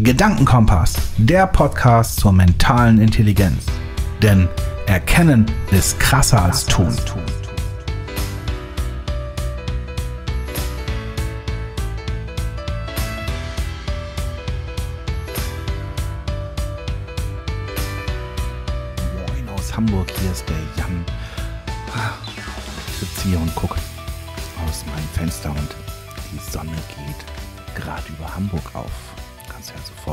Gedankenkompass, der Podcast zur mentalen Intelligenz. Denn Erkennen ist krasser als tun. Moin aus Hamburg, hier ist der Jan. Ich sitze hier und gucke aus meinem Fenster und die Sonne geht gerade über Hamburg auf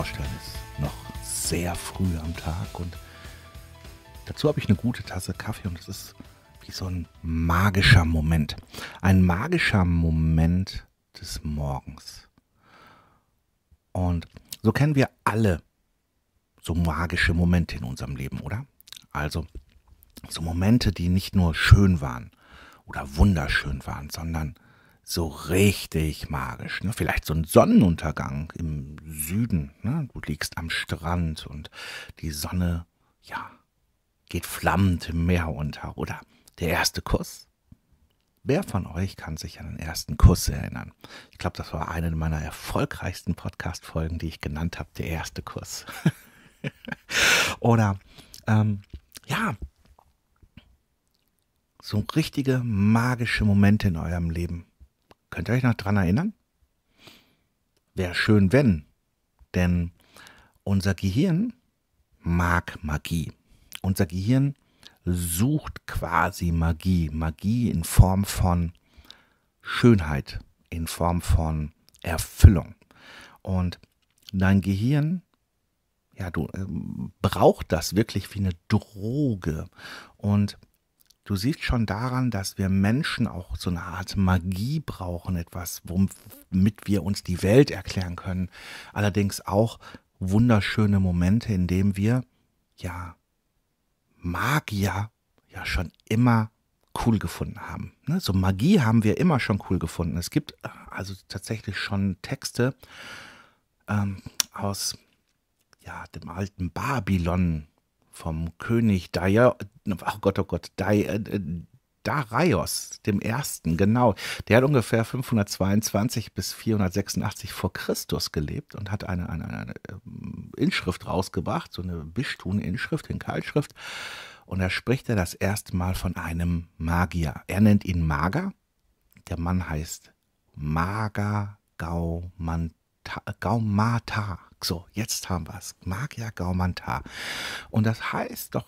vorstellen, ist noch sehr früh am Tag und dazu habe ich eine gute Tasse Kaffee und es ist wie so ein magischer Moment. Ein magischer Moment des Morgens. Und so kennen wir alle so magische Momente in unserem Leben, oder? Also so Momente, die nicht nur schön waren oder wunderschön waren, sondern so richtig magisch. Ne? Vielleicht so ein Sonnenuntergang im Süden. Ne? Du liegst am Strand und die Sonne, ja, geht flammend im Meer unter. Oder der erste Kuss. Wer von euch kann sich an den ersten Kuss erinnern? Ich glaube, das war eine meiner erfolgreichsten Podcast-Folgen, die ich genannt habe, der erste Kuss. Oder, ähm, ja, so richtige magische Momente in eurem Leben. Könnt ihr euch noch dran erinnern? Wäre schön, wenn. Denn unser Gehirn mag Magie. Unser Gehirn sucht quasi Magie. Magie in Form von Schönheit, in Form von Erfüllung. Und dein Gehirn, ja, du äh, braucht das wirklich wie eine Droge. Und Du siehst schon daran, dass wir Menschen auch so eine Art Magie brauchen, etwas, womit wir uns die Welt erklären können. Allerdings auch wunderschöne Momente, in denen wir, ja, Magier ja schon immer cool gefunden haben. Ne? So Magie haben wir immer schon cool gefunden. Es gibt äh, also tatsächlich schon Texte ähm, aus ja, dem alten Babylon, vom König Daier, ach Gott, oh Gott, Dai, äh, äh, Darius dem Ersten, genau. Der hat ungefähr 522 bis 486 vor Christus gelebt und hat eine, eine, eine äh, Inschrift rausgebracht, so eine Bischtun-Inschrift in Keilschrift. Und da spricht er das erste Mal von einem Magier. Er nennt ihn Mager. Der Mann heißt Maga Gaumata. So, jetzt haben wir es. Magia Gaumantar. Und das heißt doch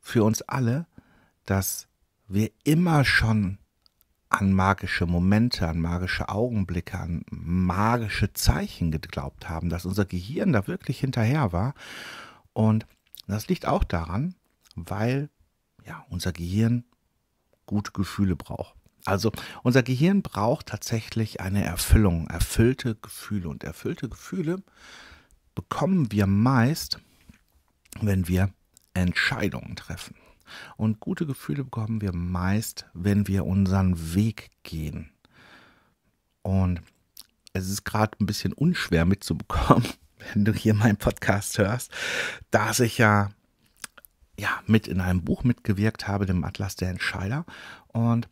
für uns alle, dass wir immer schon an magische Momente, an magische Augenblicke, an magische Zeichen geglaubt haben, dass unser Gehirn da wirklich hinterher war. Und das liegt auch daran, weil ja, unser Gehirn gute Gefühle braucht. Also unser Gehirn braucht tatsächlich eine Erfüllung, erfüllte Gefühle. Und erfüllte Gefühle bekommen wir meist, wenn wir Entscheidungen treffen. Und gute Gefühle bekommen wir meist, wenn wir unseren Weg gehen. Und es ist gerade ein bisschen unschwer mitzubekommen, wenn du hier meinen Podcast hörst, dass ich ja, ja mit in einem Buch mitgewirkt habe, dem Atlas der Entscheider. Und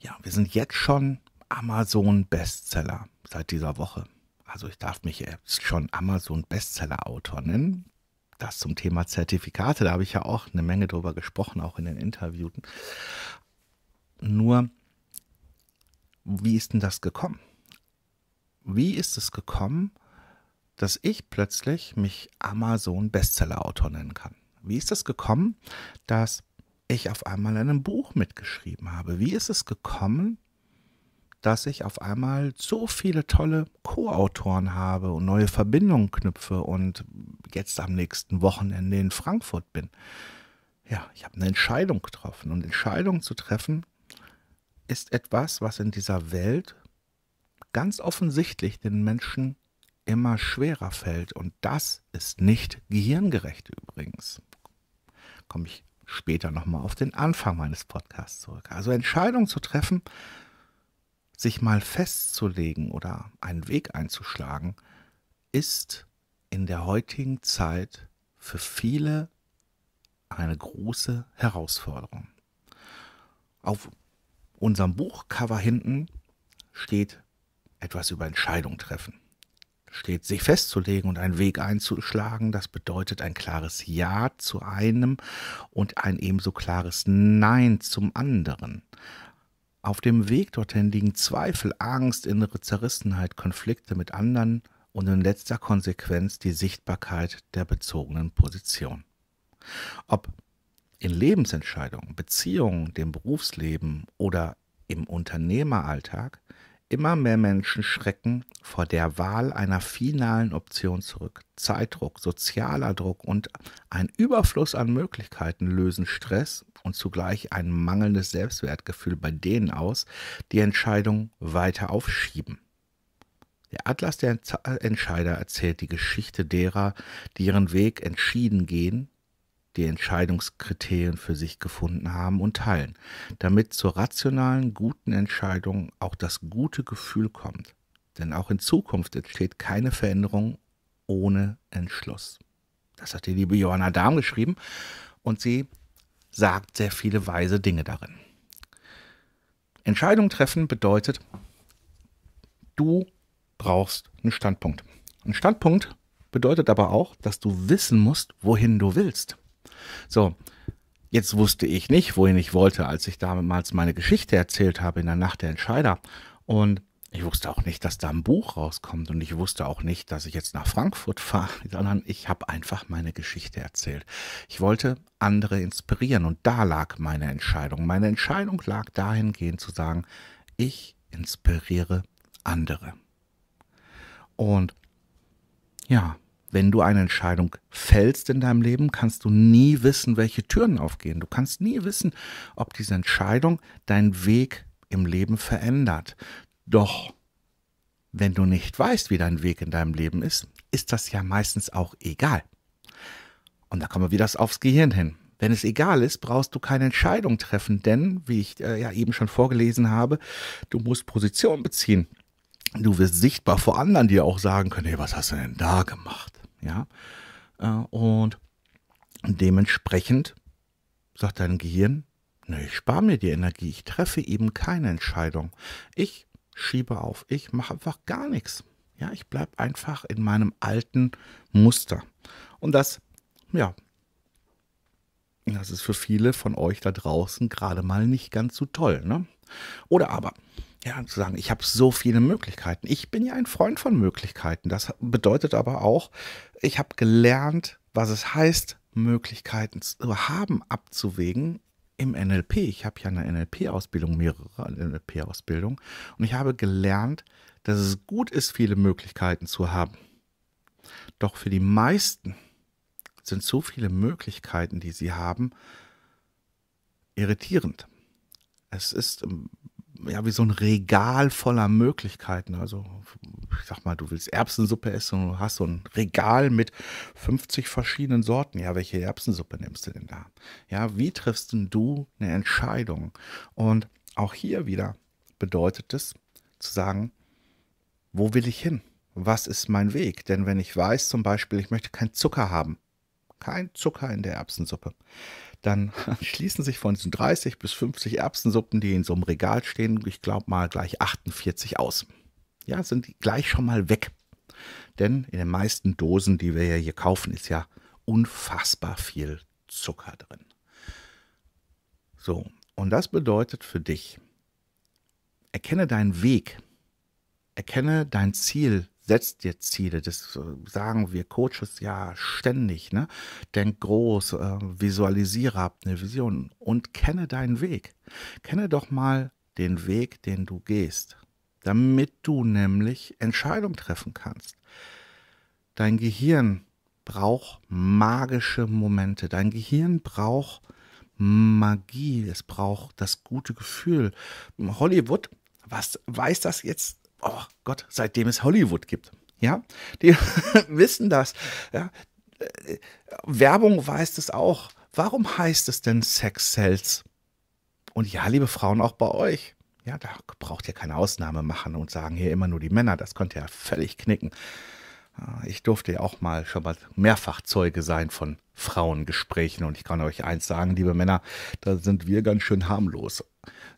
ja, wir sind jetzt schon Amazon-Bestseller seit dieser Woche also ich darf mich jetzt schon Amazon-Bestseller-Autor nennen. Das zum Thema Zertifikate, da habe ich ja auch eine Menge drüber gesprochen, auch in den Interviewten. Nur, wie ist denn das gekommen? Wie ist es gekommen, dass ich plötzlich mich Amazon-Bestseller-Autor nennen kann? Wie ist es gekommen, dass ich auf einmal ein Buch mitgeschrieben habe? Wie ist es gekommen, dass ich auf einmal so viele tolle Co-Autoren habe und neue Verbindungen knüpfe und jetzt am nächsten Wochenende in Frankfurt bin. Ja, ich habe eine Entscheidung getroffen und Entscheidung zu treffen ist etwas, was in dieser Welt ganz offensichtlich den Menschen immer schwerer fällt und das ist nicht gehirngerecht übrigens. Komme ich später nochmal auf den Anfang meines Podcasts zurück. Also Entscheidung zu treffen, sich mal festzulegen oder einen Weg einzuschlagen, ist in der heutigen Zeit für viele eine große Herausforderung. Auf unserem Buchcover hinten steht etwas über Entscheidung treffen. Steht sich festzulegen und einen Weg einzuschlagen, das bedeutet ein klares Ja zu einem und ein ebenso klares Nein zum anderen. Auf dem Weg dorthin liegen Zweifel, Angst, innere Zerrissenheit, Konflikte mit anderen und in letzter Konsequenz die Sichtbarkeit der bezogenen Position. Ob in Lebensentscheidungen, Beziehungen, dem Berufsleben oder im Unternehmeralltag, immer mehr Menschen schrecken vor der Wahl einer finalen Option zurück. Zeitdruck, sozialer Druck und ein Überfluss an Möglichkeiten lösen Stress und zugleich ein mangelndes Selbstwertgefühl bei denen aus, die Entscheidung weiter aufschieben. Der Atlas der Entscheider erzählt die Geschichte derer, die ihren Weg entschieden gehen die Entscheidungskriterien für sich gefunden haben und teilen, damit zur rationalen, guten Entscheidung auch das gute Gefühl kommt. Denn auch in Zukunft entsteht keine Veränderung ohne Entschluss. Das hat die liebe Johanna Dahm geschrieben und sie sagt sehr viele weise Dinge darin. Entscheidung treffen bedeutet, du brauchst einen Standpunkt. Ein Standpunkt bedeutet aber auch, dass du wissen musst, wohin du willst. So, jetzt wusste ich nicht, wohin ich wollte, als ich damals meine Geschichte erzählt habe in der Nacht der Entscheider. Und ich wusste auch nicht, dass da ein Buch rauskommt und ich wusste auch nicht, dass ich jetzt nach Frankfurt fahre, sondern ich habe einfach meine Geschichte erzählt. Ich wollte andere inspirieren und da lag meine Entscheidung. Meine Entscheidung lag dahingehend zu sagen, ich inspiriere andere. Und ja, wenn du eine Entscheidung fällst in deinem Leben, kannst du nie wissen, welche Türen aufgehen. Du kannst nie wissen, ob diese Entscheidung deinen Weg im Leben verändert. Doch wenn du nicht weißt, wie dein Weg in deinem Leben ist, ist das ja meistens auch egal. Und da kommen wir wieder aufs Gehirn hin. Wenn es egal ist, brauchst du keine Entscheidung treffen, denn, wie ich äh, ja eben schon vorgelesen habe, du musst Position beziehen. Du wirst sichtbar vor anderen, die auch sagen können, hey, was hast du denn da gemacht? Ja? Äh, und dementsprechend sagt dein Gehirn, ne, ich spare mir die Energie, ich treffe eben keine Entscheidung. Ich schiebe auf, ich mache einfach gar nichts. Ja, ich bleibe einfach in meinem alten Muster. Und das, ja, das ist für viele von euch da draußen gerade mal nicht ganz so toll. Ne? Oder aber, ja, zu sagen, ich habe so viele Möglichkeiten. Ich bin ja ein Freund von Möglichkeiten. Das bedeutet aber auch, ich habe gelernt, was es heißt, Möglichkeiten zu haben, abzuwägen im NLP. Ich habe ja eine NLP-Ausbildung, mehrere NLP-Ausbildungen. Und ich habe gelernt, dass es gut ist, viele Möglichkeiten zu haben. Doch für die meisten sind so viele Möglichkeiten, die sie haben, irritierend. Es ist ja, wie so ein Regal voller Möglichkeiten. Also, ich sag mal, du willst Erbsensuppe essen und du hast so ein Regal mit 50 verschiedenen Sorten. Ja, welche Erbsensuppe nimmst du denn da? Ja, wie triffst denn du eine Entscheidung? Und auch hier wieder bedeutet es, zu sagen, wo will ich hin? Was ist mein Weg? Denn wenn ich weiß, zum Beispiel, ich möchte keinen Zucker haben, kein Zucker in der Erbsensuppe. Dann schließen sich von diesen 30 bis 50 Erbsensuppen, die in so einem Regal stehen, ich glaube mal gleich 48 aus. Ja, sind die gleich schon mal weg. Denn in den meisten Dosen, die wir ja hier kaufen, ist ja unfassbar viel Zucker drin. So, und das bedeutet für dich, erkenne deinen Weg, erkenne dein Ziel, setzt dir Ziele. Das äh, sagen wir Coaches ja ständig. Ne? Denk groß, äh, visualisiere, hab eine Vision und kenne deinen Weg. Kenne doch mal den Weg, den du gehst, damit du nämlich Entscheidungen treffen kannst. Dein Gehirn braucht magische Momente. Dein Gehirn braucht Magie. Es braucht das gute Gefühl. Hollywood, was weiß das jetzt oh Gott, seitdem es Hollywood gibt. Ja, die wissen das. Ja? Äh, Werbung weiß es auch. Warum heißt es denn Sex Sales? Und ja, liebe Frauen, auch bei euch. Ja, da braucht ihr keine Ausnahme machen und sagen hier immer nur die Männer. Das könnt ihr ja völlig knicken. Äh, ich durfte ja auch mal schon mal mehrfach Zeuge sein von Frauengesprächen und ich kann euch eins sagen, liebe Männer, da sind wir ganz schön harmlos.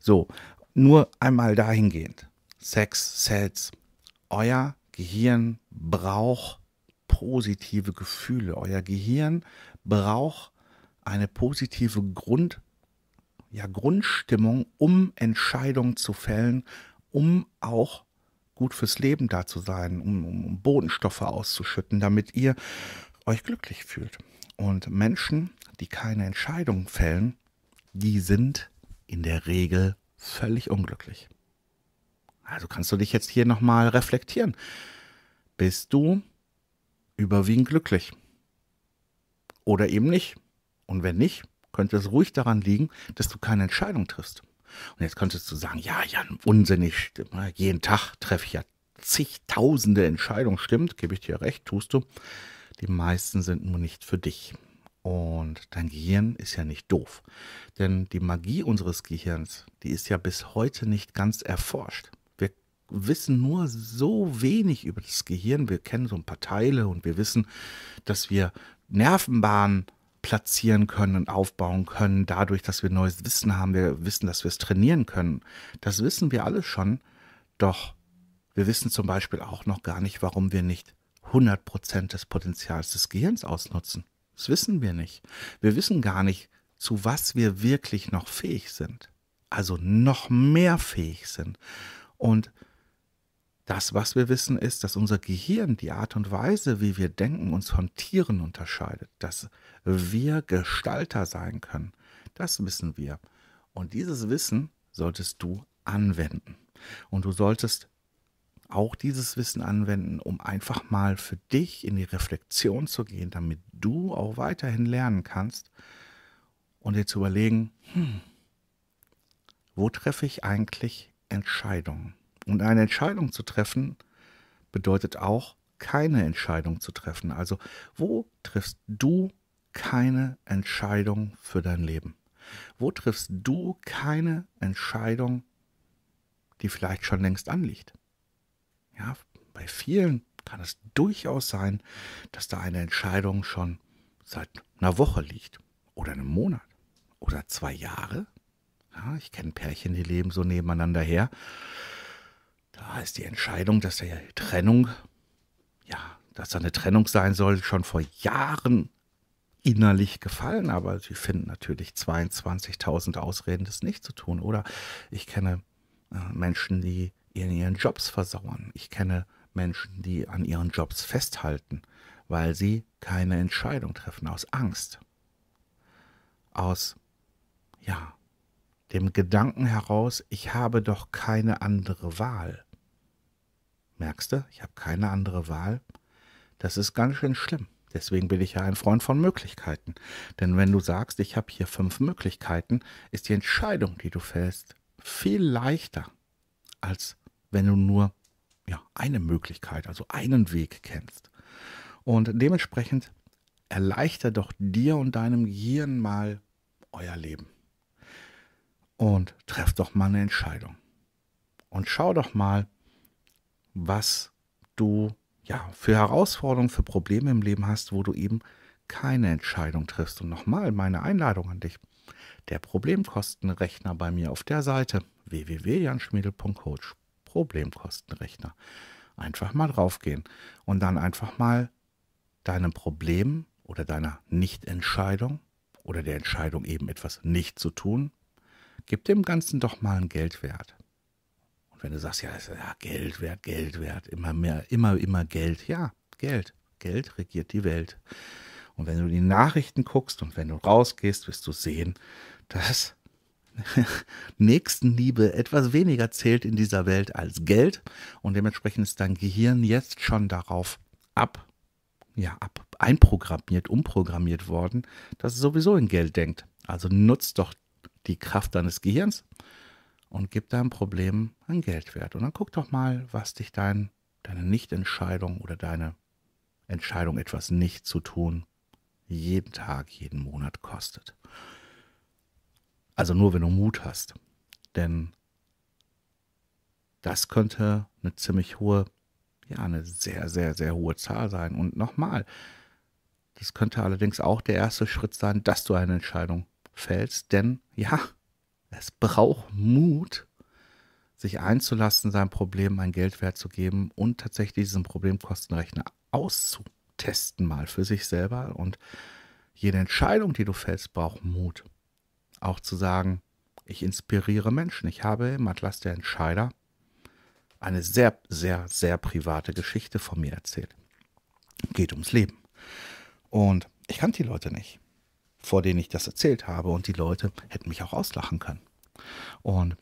So, nur einmal dahingehend. Sex Cells. Euer Gehirn braucht positive Gefühle. Euer Gehirn braucht eine positive Grund, ja, Grundstimmung, um Entscheidungen zu fällen, um auch gut fürs Leben da zu sein, um, um Bodenstoffe auszuschütten, damit ihr euch glücklich fühlt. Und Menschen, die keine Entscheidungen fällen, die sind in der Regel völlig unglücklich. Also kannst du dich jetzt hier nochmal reflektieren. Bist du überwiegend glücklich? Oder eben nicht? Und wenn nicht, könnte es ruhig daran liegen, dass du keine Entscheidung triffst. Und jetzt könntest du sagen, ja, ja, unsinnig, ne? jeden Tag treffe ich ja zigtausende Entscheidungen, stimmt, gebe ich dir recht, tust du. Die meisten sind nur nicht für dich. Und dein Gehirn ist ja nicht doof. Denn die Magie unseres Gehirns, die ist ja bis heute nicht ganz erforscht wissen nur so wenig über das Gehirn. Wir kennen so ein paar Teile und wir wissen, dass wir Nervenbahnen platzieren können und aufbauen können, dadurch, dass wir neues Wissen haben. Wir wissen, dass wir es trainieren können. Das wissen wir alle schon, doch wir wissen zum Beispiel auch noch gar nicht, warum wir nicht 100% des Potenzials des Gehirns ausnutzen. Das wissen wir nicht. Wir wissen gar nicht, zu was wir wirklich noch fähig sind. Also noch mehr fähig sind. Und das, was wir wissen, ist, dass unser Gehirn, die Art und Weise, wie wir denken, uns von Tieren unterscheidet, dass wir Gestalter sein können. Das wissen wir. Und dieses Wissen solltest du anwenden. Und du solltest auch dieses Wissen anwenden, um einfach mal für dich in die Reflexion zu gehen, damit du auch weiterhin lernen kannst und dir zu überlegen, hm, wo treffe ich eigentlich Entscheidungen? Und eine Entscheidung zu treffen bedeutet auch, keine Entscheidung zu treffen. Also wo triffst du keine Entscheidung für dein Leben? Wo triffst du keine Entscheidung, die vielleicht schon längst anliegt? Ja, bei vielen kann es durchaus sein, dass da eine Entscheidung schon seit einer Woche liegt oder einem Monat oder zwei Jahre. Ja, ich kenne Pärchen, die leben so nebeneinander her da ist die Entscheidung, dass der Trennung, ja, dass da eine Trennung sein soll, schon vor Jahren innerlich gefallen, aber sie finden natürlich 22.000 Ausreden, das nicht zu tun. Oder ich kenne äh, Menschen, die in ihren Jobs versauern. Ich kenne Menschen, die an ihren Jobs festhalten, weil sie keine Entscheidung treffen, aus Angst. Aus, ja, dem Gedanken heraus, ich habe doch keine andere Wahl. Merkst du, ich habe keine andere Wahl. Das ist ganz schön schlimm. Deswegen bin ich ja ein Freund von Möglichkeiten. Denn wenn du sagst, ich habe hier fünf Möglichkeiten, ist die Entscheidung, die du fällst, viel leichter, als wenn du nur ja, eine Möglichkeit, also einen Weg kennst. Und dementsprechend erleichter doch dir und deinem Gehirn mal euer Leben. Und treff doch mal eine Entscheidung. Und schau doch mal, was du ja für Herausforderungen, für Probleme im Leben hast, wo du eben keine Entscheidung triffst. Und nochmal meine Einladung an dich. Der Problemkostenrechner bei mir auf der Seite www.janschmiedel.coach Problemkostenrechner. Einfach mal draufgehen und dann einfach mal deinem Problem oder deiner Nichtentscheidung oder der Entscheidung eben etwas nicht zu tun, gib dem Ganzen doch mal einen Geldwert wenn du sagst, ja, ist, ja, Geld wert, Geld wert, immer mehr, immer, immer Geld. Ja, Geld. Geld regiert die Welt. Und wenn du in die Nachrichten guckst und wenn du rausgehst, wirst du sehen, dass Nächstenliebe etwas weniger zählt in dieser Welt als Geld. Und dementsprechend ist dein Gehirn jetzt schon darauf ab, ja, ab, einprogrammiert, umprogrammiert worden, dass es sowieso in Geld denkt. Also nutzt doch die Kraft deines Gehirns und gib deinem Problem einen Geldwert. Und dann guck doch mal, was dich dein, deine Nichtentscheidung oder deine Entscheidung, etwas nicht zu tun, jeden Tag, jeden Monat kostet. Also nur, wenn du Mut hast. Denn das könnte eine ziemlich hohe, ja, eine sehr, sehr, sehr hohe Zahl sein. Und nochmal, das könnte allerdings auch der erste Schritt sein, dass du eine Entscheidung fällst. Denn ja, es braucht Mut, sich einzulassen, sein Problem einen Geldwert zu geben und tatsächlich diesen Problemkostenrechner auszutesten mal für sich selber. Und jede Entscheidung, die du fällst, braucht Mut. Auch zu sagen, ich inspiriere Menschen. Ich habe im Atlas der Entscheider eine sehr, sehr, sehr private Geschichte von mir erzählt. Geht ums Leben. Und ich kannte die Leute nicht vor denen ich das erzählt habe. Und die Leute hätten mich auch auslachen können. Und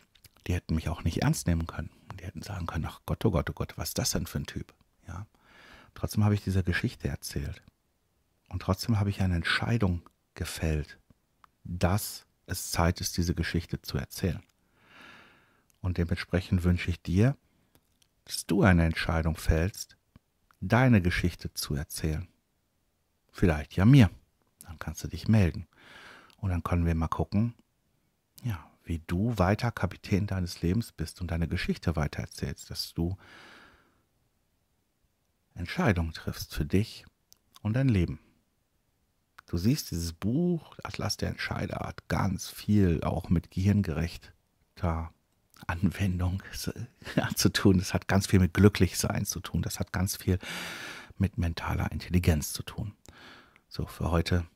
die hätten mich auch nicht ernst nehmen können. Die hätten sagen können, ach Gott, oh Gott, oh Gott, was ist das denn für ein Typ? Ja. Trotzdem habe ich diese Geschichte erzählt. Und trotzdem habe ich eine Entscheidung gefällt, dass es Zeit ist, diese Geschichte zu erzählen. Und dementsprechend wünsche ich dir, dass du eine Entscheidung fällst, deine Geschichte zu erzählen. Vielleicht ja mir. Dann kannst du dich melden. Und dann können wir mal gucken, ja, wie du weiter Kapitän deines Lebens bist und deine Geschichte weitererzählst, dass du Entscheidungen triffst für dich und dein Leben. Du siehst, dieses Buch Atlas der Entscheider hat ganz viel auch mit gehirngerechter Anwendung zu tun. Das hat ganz viel mit Glücklichsein zu tun. Das hat ganz viel mit mentaler Intelligenz zu tun. So, für heute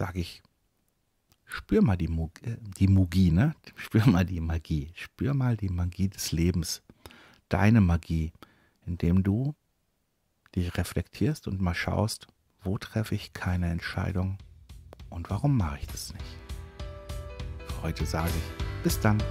sage ich, spür mal die, Mug äh, die Mugie, ne? spür mal die Magie, spür mal die Magie des Lebens, deine Magie, indem du dich reflektierst und mal schaust, wo treffe ich keine Entscheidung und warum mache ich das nicht. Für heute sage ich, bis dann.